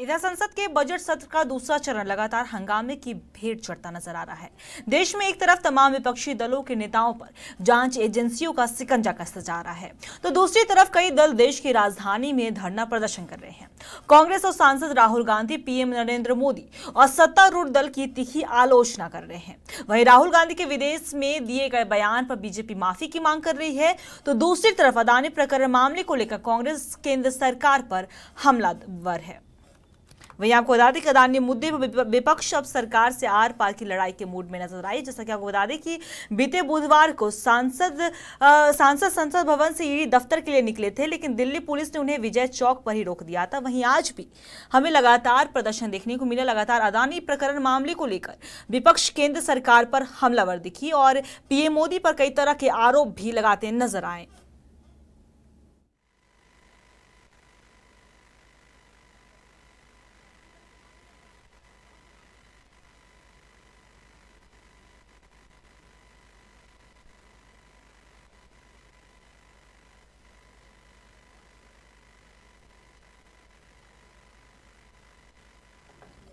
इधर संसद के बजट सत्र का दूसरा चरण लगातार हंगामे की भेंट चढ़ता नजर आ रहा है देश में एक तरफ तमाम विपक्षी दलों के नेताओं पर जांच एजेंसियों का सिकंजा कसता जा रहा है तो दूसरी तरफ कई दल देश की राजधानी में धरना प्रदर्शन कर रहे हैं कांग्रेस और सांसद राहुल गांधी पीएम नरेंद्र मोदी और सत्तारूढ़ दल की तीखी आलोचना कर रहे हैं वही राहुल गांधी के विदेश में दिए गए बयान पर बीजेपी माफी की मांग कर रही है तो दूसरी तरफ अदानी प्रकरण मामले को लेकर कांग्रेस केंद्र सरकार पर हमला है वहीं आपको बता दें कि अदानी मुद्दे पर विपक्ष अब सरकार से आर पार की लड़ाई के मूड में नजर आई जैसा कि आपको बता दें कि बीते बुधवार को सांसद आ, सांसद संसद भवन से ईडी दफ्तर के लिए निकले थे लेकिन दिल्ली पुलिस ने उन्हें विजय चौक पर ही रोक दिया था वहीं आज भी हमें लगातार प्रदर्शन देखने को मिला लगातार अदानी प्रकरण मामले को लेकर विपक्ष केंद्र सरकार पर हमलावर दिखी और पीएम मोदी पर कई तरह के आरोप भी लगाते नजर आए